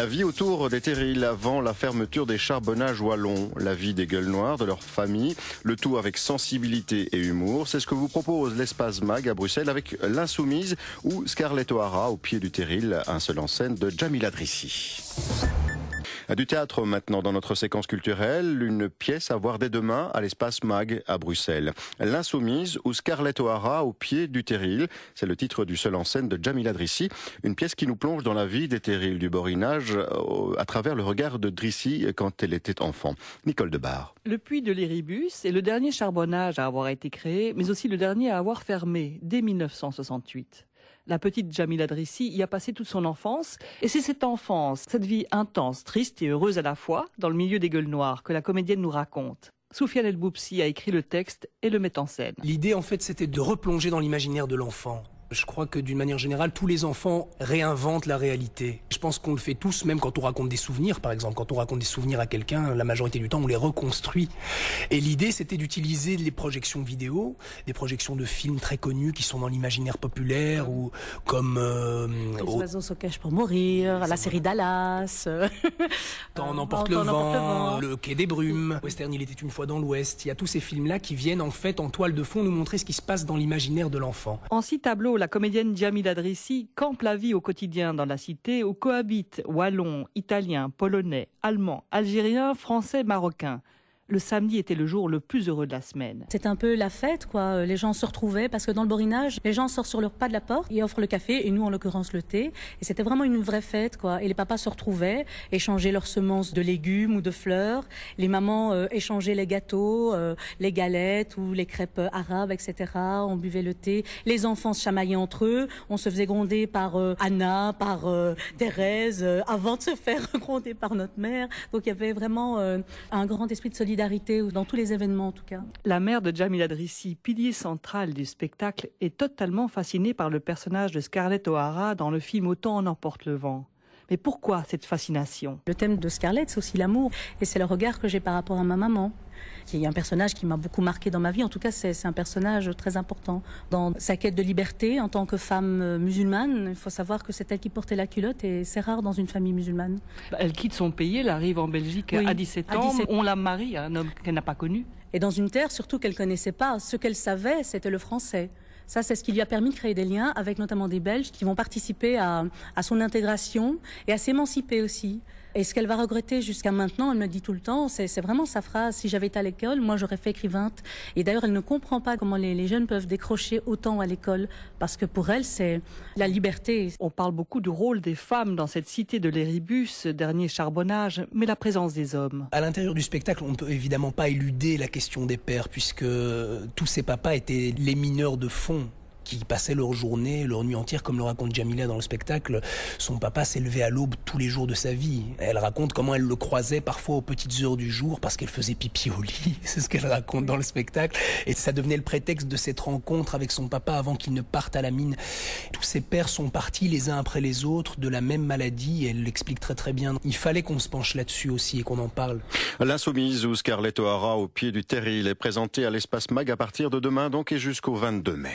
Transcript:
La vie autour des terrils avant la fermeture des charbonnages wallons, la vie des gueules noires, de leur famille, le tout avec sensibilité et humour, c'est ce que vous propose l'espace MAG à Bruxelles avec l'Insoumise ou Scarlett O'Hara au pied du terril, un seul en scène de Jamila Drissi. Du théâtre maintenant dans notre séquence culturelle, une pièce à voir dès demain à l'espace MAG à Bruxelles. L'insoumise ou Scarlett O'Hara au pied du Terril, c'est le titre du seul en scène de Jamila Drissi, une pièce qui nous plonge dans la vie des Terrils du Borinage euh, à travers le regard de Drissi quand elle était enfant. Nicole Debar. Le puits de l'Iribus est le dernier charbonnage à avoir été créé, mais aussi le dernier à avoir fermé dès 1968 la petite Jamila Drissi y a passé toute son enfance. Et c'est cette enfance, cette vie intense, triste et heureuse à la fois, dans le milieu des gueules noires, que la comédienne nous raconte. Soufiane El a écrit le texte et le met en scène. L'idée, en fait, c'était de replonger dans l'imaginaire de l'enfant. Je crois que d'une manière générale, tous les enfants réinventent la réalité. Je pense qu'on le fait tous, même quand on raconte des souvenirs, par exemple. Quand on raconte des souvenirs à quelqu'un, la majorité du temps, on les reconstruit. Et l'idée, c'était d'utiliser les projections vidéo, des projections de films très connus qui sont dans l'imaginaire populaire, ou comme... Euh, les oiseaux se cachent pour mourir, la série Dallas... Quand on euh, emporte, le, vent, le Quai des Brumes, Western, il était une fois dans l'Ouest. Il y a tous ces films-là qui viennent, en fait, en toile de fond, nous montrer ce qui se passe dans l'imaginaire de l'enfant. En six tableaux la comédienne Jamila Drissi campe la vie au quotidien dans la cité où cohabitent wallons, italiens, polonais, allemands, algériens, français, marocains le samedi était le jour le plus heureux de la semaine. C'est un peu la fête, quoi. Euh, les gens se retrouvaient parce que dans le borinage, les gens sortent sur leur pas de la porte et offrent le café et nous, en l'occurrence, le thé. Et c'était vraiment une vraie fête, quoi. Et les papas se retrouvaient, échangeaient leurs semences de légumes ou de fleurs. Les mamans euh, échangeaient les gâteaux, euh, les galettes ou les crêpes arabes, etc. On buvait le thé. Les enfants se chamaillaient entre eux. On se faisait gronder par Anna, par Thérèse, avant de se faire gronder par notre mère. Donc il y avait vraiment un grand esprit de solidarité ou dans tous les événements en tout cas. La mère de Jamila Drissi, pilier central du spectacle, est totalement fascinée par le personnage de Scarlett O'Hara dans le film Autant en emporte le vent. Mais pourquoi cette fascination Le thème de Scarlett, c'est aussi l'amour, et c'est le regard que j'ai par rapport à ma maman. Il y a un personnage qui m'a beaucoup marqué dans ma vie. En tout cas, c'est un personnage très important dans sa quête de liberté en tant que femme euh, musulmane. Il faut savoir que c'est elle qui portait la culotte et c'est rare dans une famille musulmane. Elle quitte son pays, elle arrive en Belgique à 17 ans. On la marie à un homme qu'elle n'a pas connu. Et dans une terre surtout qu'elle connaissait pas. Ce qu'elle savait, c'était le français. Ça, c'est ce qui lui a permis de créer des liens avec notamment des Belges qui vont participer à son intégration et à s'émanciper aussi. Et ce qu'elle va regretter jusqu'à maintenant, elle me dit tout le temps, c'est vraiment sa phrase, si j'avais été à l'école, moi j'aurais fait écrivainte. Et d'ailleurs, elle ne comprend pas comment les, jeunes peuvent décrocher autant à l'école, parce que pour elle, c'est la liberté. On parle beaucoup du rôle des femmes dans cette cité de l'Eribus, dernier charbonnage, mais la présence des hommes. À l'intérieur du spectacle, on ne peut évidemment pas éluder la question des pères, puisque tous ces papas étaient les mineurs de fond qui passaient leur journée, leur nuit entière, comme le raconte Jamila dans le spectacle. Son papa s'élevait à l'aube tous les jours de sa vie. Elle raconte comment elle le croisait parfois aux petites heures du jour parce qu'elle faisait pipi au lit. C'est ce qu'elle raconte dans le spectacle. Et ça devenait le prétexte de cette rencontre avec son papa avant qu'il ne parte à la mine. Tous ses pères sont partis les uns après les autres de la même maladie. elle l'explique très très bien. Il fallait qu'on se penche là-dessus aussi et qu'on en parle. L'insoumise ou Scarlett O'Hara au pied du terril est présentée à l'espace Mag à partir de demain donc et jusqu'au 22 mai.